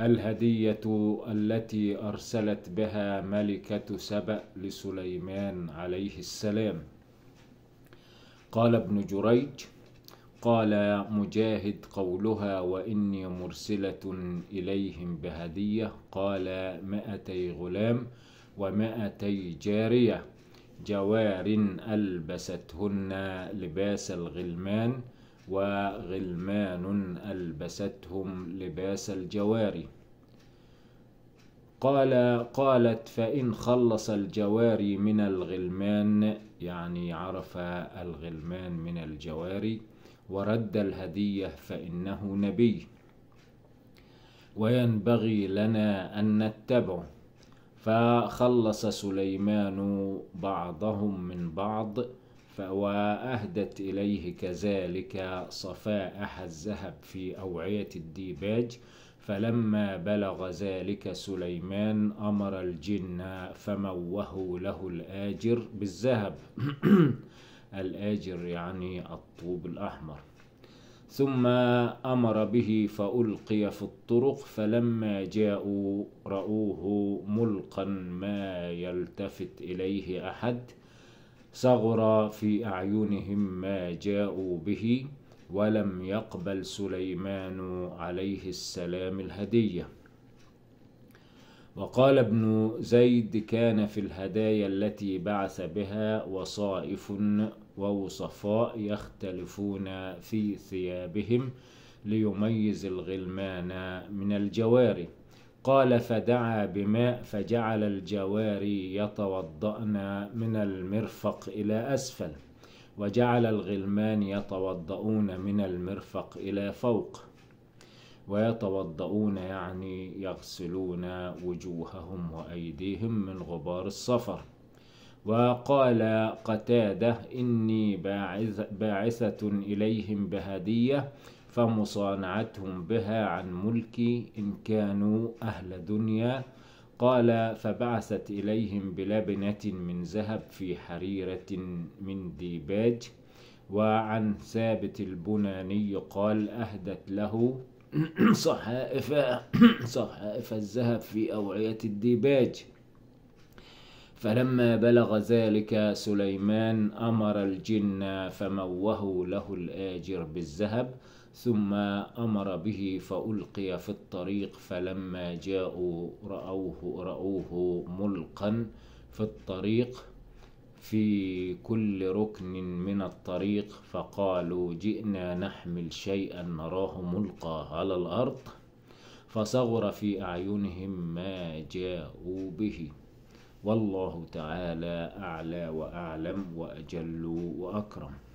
الهدية التي أرسلت بها ملكة سبأ لسليمان عليه السلام قال ابن جريج قال مجاهد قولها وإني مرسلة إليهم بهدية قال مائتي غلام ومائتي جارية جوار ألبستهن لباس الغلمان وغلمان ألبستهم لباس الجواري قال قالت فإن خلص الجواري من الغلمان يعني عرف الغلمان من الجواري ورد الهدية فإنه نبي وينبغي لنا أن نتبعه فخلص سليمان بعضهم من بعض وأهدت إليه كذلك صفائح الذهب في أوعية الديباج فلما بلغ ذلك سليمان أمر الجن فموهوا له الآجر بالذهب الآجر يعني الطوب الأحمر ثم أمر به فألقي في الطرق فلما جاءوا رأوه ملقا ما يلتفت إليه أحد صغر في أعينهم ما جاءوا به ولم يقبل سليمان عليه السلام الهدية وقال ابن زيد كان في الهدايا التي بعث بها وصائف ووصفاء يختلفون في ثيابهم ليميز الغلمان من الجواري قال فدعا بماء فجعل الجواري يتوضأن من المرفق إلى أسفل وجعل الغلمان يتوضؤون من المرفق إلى فوق ويتوضؤون يعني يغسلون وجوههم وأيديهم من غبار السفر وقال قتادة إني باعثة إليهم بهدية فمصانعتهم بها عن ملكي إن كانوا أهل دنيا قال فبعثت إليهم بلبنة من ذهب في حريرة من ديباج وعن ثابت البناني قال أهدت له صحائف صحائف الذهب في أوعية الديباج فلما بلغ ذلك سليمان أمر الجن فموهوا له الآجر بالذهب ثم أمر به فألقي في الطريق فلما جاءوا رأوه رأوه ملقا في الطريق في كل ركن من الطريق فقالوا جئنا نحمل شيئا نراه ملقى على الأرض فصغر في أعينهم ما جاءوا به والله تعالى أعلى وأعلم وأجل وأكرم